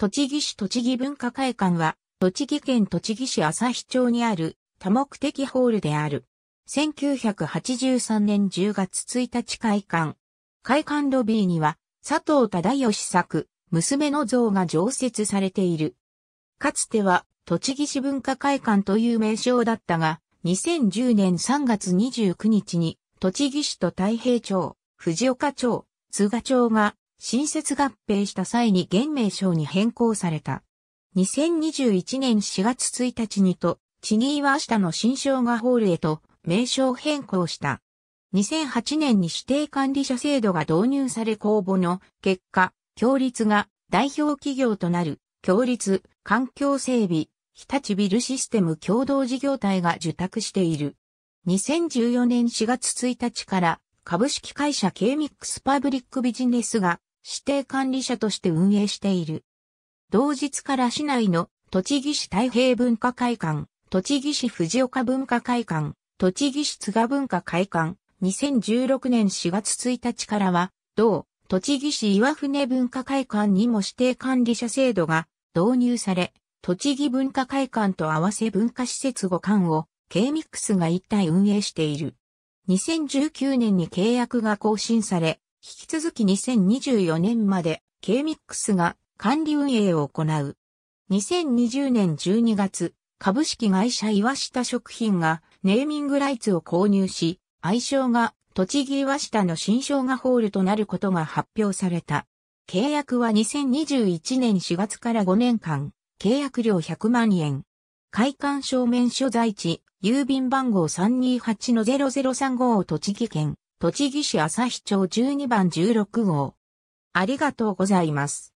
栃木市栃木文化会館は、栃木県栃木市朝日町にある多目的ホールである。1983年10月1日開館。開館ロビーには、佐藤忠義作、娘の像が常設されている。かつては、栃木市文化会館という名称だったが、2010年3月29日に、栃木市と太平町、藤岡町、津賀町が新設合併した際に現名称に変更された。2021年4月1日にと、チギーワーシタの新生姜ホールへと名称変更した。2008年に指定管理者制度が導入され公募の結果、協立が代表企業となる協立環境整備日立ビルシステム共同事業体が受託している。2014年4月1日から株式会社 K ミックスパブリックビジネスが指定管理者として運営している。同日から市内の栃木市太平文化会館、栃木市藤岡文化会館、栃木市津賀文化会館、2016年4月1日からは、同、栃木市岩船文化会館にも指定管理者制度が導入され、栃木文化会館と合わせ文化施設5館を K-MIX が一体運営している。2019年に契約が更新され、引き続き2024年まで K-MIX が管理運営を行う。2020年12月、株式会社岩下食品がネーミングライツを購入し、愛称が栃木岩下の新生姜ホールとなることが発表された。契約は2021年4月から5年間、契約料100万円。開館証明所在地、郵便番号328-0035を栃木県、栃木市朝日町12番16号。ありがとうございます。